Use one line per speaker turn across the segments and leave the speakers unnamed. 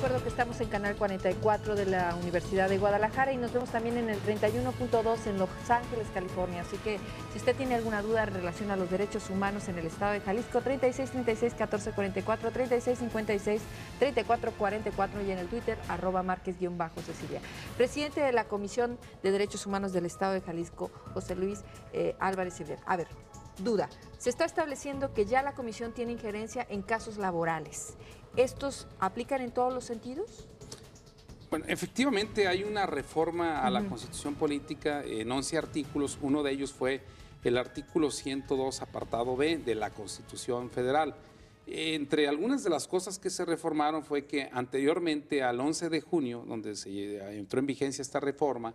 recuerdo que estamos en Canal 44 de la Universidad de Guadalajara y nos vemos también en el 31.2 en Los Ángeles, California. Así que si usted tiene alguna duda en relación a los derechos humanos en el estado de Jalisco, 3636-1444, 3656-3444 y en el Twitter, arroba Márquez-Cecilia. Presidente de la Comisión de Derechos Humanos del estado de Jalisco, José Luis eh, Álvarez Silver. A ver, duda. Se está estableciendo que ya la comisión tiene injerencia en casos laborales. ¿Estos aplican en todos los sentidos?
Bueno, efectivamente hay una reforma a la constitución política en 11 artículos. Uno de ellos fue el artículo 102, apartado B de la constitución federal. Entre algunas de las cosas que se reformaron fue que anteriormente al 11 de junio, donde se eh, entró en vigencia esta reforma,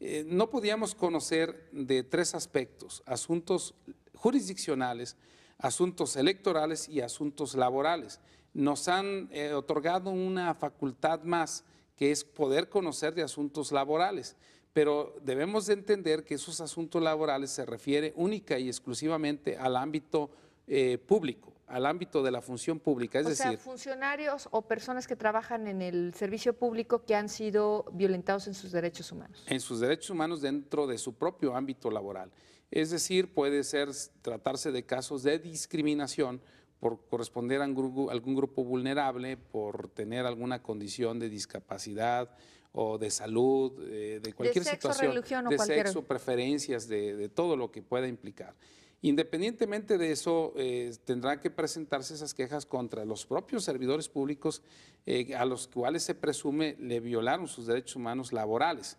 eh, no podíamos conocer de tres aspectos, asuntos jurisdiccionales, asuntos electorales y asuntos laborales. Nos han eh, otorgado una facultad más que es poder conocer de asuntos laborales, pero debemos entender que esos asuntos laborales se refiere única y exclusivamente al ámbito eh, público, al ámbito de la función pública. Es o sea,
funcionarios o personas que trabajan en el servicio público que han sido violentados en sus derechos humanos.
En sus derechos humanos dentro de su propio ámbito laboral. Es decir, puede ser tratarse de casos de discriminación por corresponder a algún grupo vulnerable, por tener alguna condición de discapacidad o de salud, eh, de cualquier de situación, o de sexo, preferencias, de, todo lo que pueda implicar. Independientemente de eso, eh, tendrán que presentarse esas quejas contra los propios servidores públicos eh, a los cuales se presume le violaron sus derechos humanos laborales.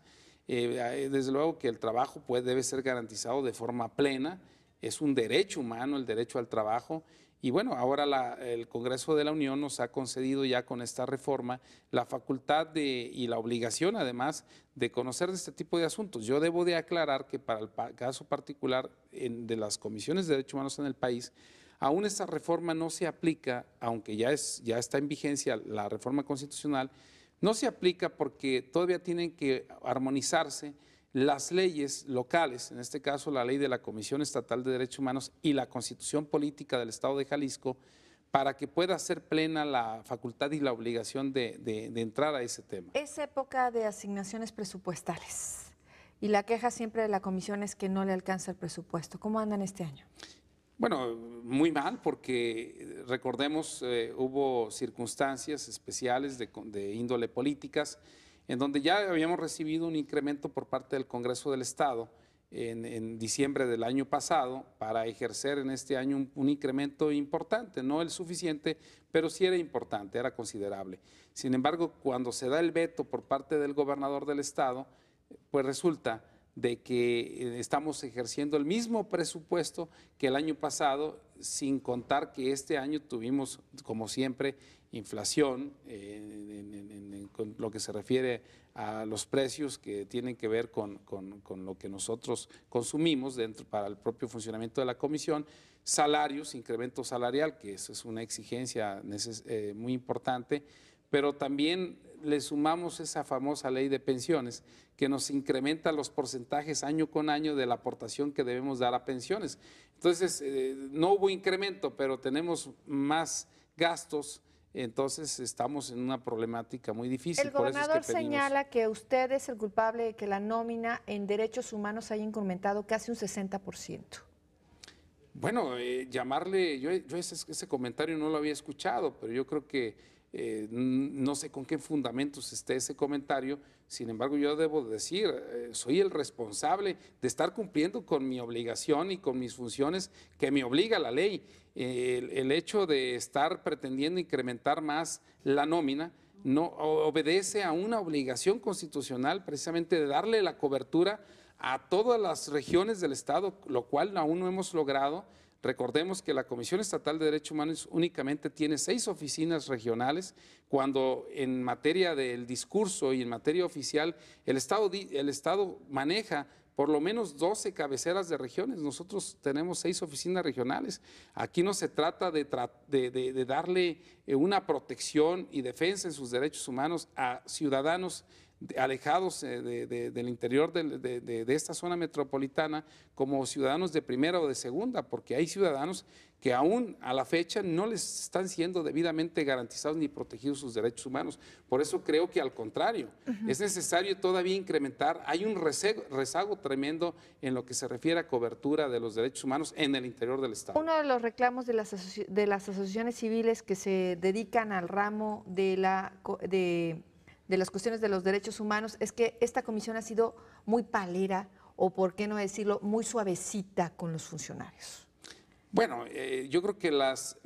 Eh, eh, desde luego que el trabajo debe ser garantizado de forma plena, es un derecho humano el derecho al trabajo y bueno, ahora el Congreso de la Unión nos ha concedido ya con esta reforma la facultad y la obligación además de conocer de este tipo de asuntos. Yo debo de aclarar que para el caso particular de las comisiones de derechos humanos en el país, aún esta reforma no se aplica, aunque ya está en vigencia la reforma constitucional, no se aplica porque todavía tienen que armonizarse las leyes locales, en este caso la ley de la Comisión Estatal de Derechos Humanos y la Constitución Política del Estado de Jalisco, para que pueda ser plena la facultad y la obligación de, entrar a ese tema.
Es época de asignaciones presupuestales y la queja siempre de la Comisión es que no le alcanza el presupuesto. ¿Cómo andan este año?
Bueno, muy mal porque eh, recordemos, eh, hubo circunstancias especiales de, índole políticas en donde ya habíamos recibido un incremento por parte del Congreso del Estado en, diciembre del año pasado para ejercer en este año un, un, incremento importante, no el suficiente, pero sí era importante, era considerable. Sin embargo, cuando se da el veto por parte del gobernador del Estado, pues resulta de que eh, estamos ejerciendo el mismo presupuesto que el año pasado, sin contar que este año tuvimos, como siempre, inflación eh, en, lo que se refiere a los precios que tienen que ver con, lo que nosotros consumimos dentro para el propio funcionamiento de la comisión, salarios, incremento salarial, que eso es una exigencia eh, muy importante pero también le sumamos esa famosa ley de pensiones que nos incrementa los porcentajes año con año de la aportación que debemos dar a pensiones. Entonces, eh, no hubo incremento, pero tenemos más gastos, entonces estamos en una problemática muy difícil. El gobernador señala
que usted es el culpable de que la nómina en derechos humanos haya incrementado casi un 60%.
Bueno, eh, llamarle, yo, ese comentario no lo había escuchado, pero yo creo que eh, no sé con qué fundamentos esté ese comentario, sin embargo yo debo decir, eh, soy el responsable de estar cumpliendo con mi obligación y con mis funciones que me obliga la ley. el, el, hecho de estar pretendiendo incrementar más la nómina no obedece a una obligación constitucional precisamente de darle la cobertura a todas las regiones del Estado, lo cual aún no hemos logrado. Recordemos que la Comisión Estatal de Derechos Humanos únicamente tiene seis oficinas regionales, cuando en materia del discurso y en materia oficial el Estado, el Estado maneja por lo menos 12 cabeceras de regiones. Nosotros tenemos seis oficinas regionales. Aquí no se trata de, de darle eh, una protección y defensa en sus derechos humanos a ciudadanos alejados eh, del interior de, esta zona metropolitana como ciudadanos de primera o de segunda, porque hay ciudadanos que aún a la fecha no les están siendo debidamente garantizados ni protegidos sus derechos humanos. Por eso creo que al contrario, es necesario todavía incrementar, hay un rezago, tremendo en lo que se refiere a cobertura de los derechos humanos en el interior del Estado. Uno
de los reclamos de las, de las asociaciones civiles que se dedican al ramo de la... De de las cuestiones de los derechos humanos es que esta comisión ha sido muy palera o, por qué no decirlo, muy suavecita con los funcionarios.
Bueno, eh, yo creo que las,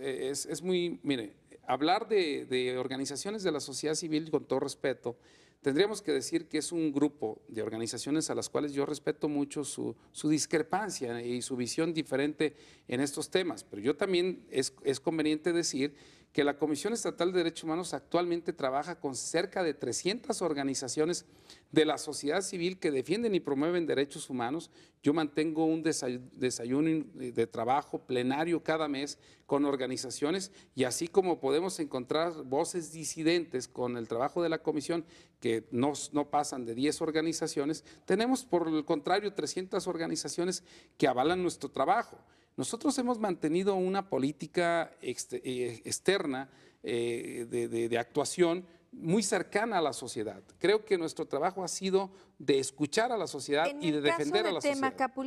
eh, es, muy, mire, hablar de, organizaciones de la sociedad civil con todo respeto, tendríamos que decir que es un grupo de organizaciones a las cuales yo respeto mucho su, discrepancia y su visión diferente en estos temas, pero yo también es, es conveniente decir que la Comisión Estatal de Derechos Humanos actualmente trabaja con cerca de 300 organizaciones de la sociedad civil que defienden y promueven derechos humanos. Yo mantengo un desayuno de trabajo plenario cada mes con organizaciones y así como podemos encontrar voces disidentes con el trabajo de la comisión, que no, pasan de 10 organizaciones, tenemos por el contrario 300 organizaciones que avalan nuestro trabajo. Nosotros hemos mantenido una política este, eh, externa eh, de, actuación muy cercana a la sociedad. Creo que nuestro trabajo ha sido de escuchar a la sociedad y de defender a la sociedad. En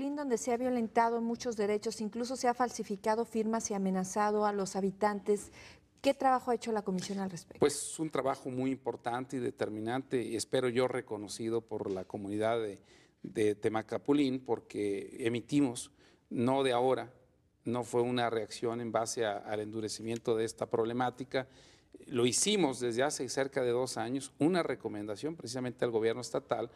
el donde se ha violentado muchos derechos, incluso se ha falsificado firmas y amenazado a los habitantes, ¿qué trabajo ha hecho la Comisión al respecto?
Pues un trabajo muy importante y determinante, y espero yo reconocido por la comunidad de, de Temacapulín, porque emitimos, no de ahora, no fue una reacción en base al endurecimiento de esta problemática. Lo hicimos desde hace cerca de dos años, una recomendación precisamente al gobierno estatal,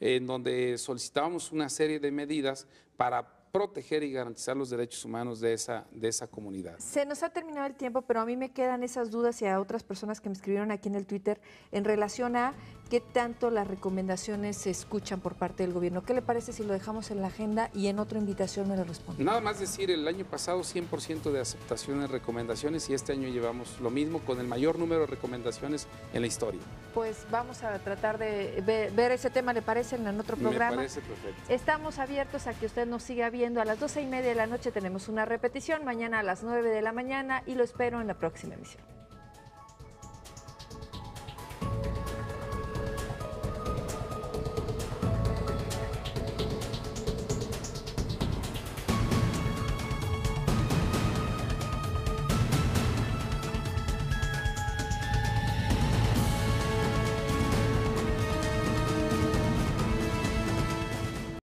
en donde solicitábamos una serie de medidas para proteger y garantizar los derechos humanos de esa, de esa comunidad.
Se nos ha terminado el tiempo, pero a mí me quedan esas dudas y a otras personas que me escribieron aquí en el Twitter en relación a qué tanto las recomendaciones se escuchan por parte del gobierno. ¿Qué le parece si lo dejamos en la agenda y en otra invitación me lo responde?
Nada más decir, el año pasado 100% de aceptación en recomendaciones y este año llevamos lo mismo con el mayor número de recomendaciones en la historia.
Pues vamos a tratar de ver, ese tema, ¿le parece? En otro programa. Me parece perfecto. Estamos abiertos a que usted nos siga viendo. A las 12 y media de la noche tenemos una repetición, mañana a las 9 de la mañana y lo espero en la próxima emisión.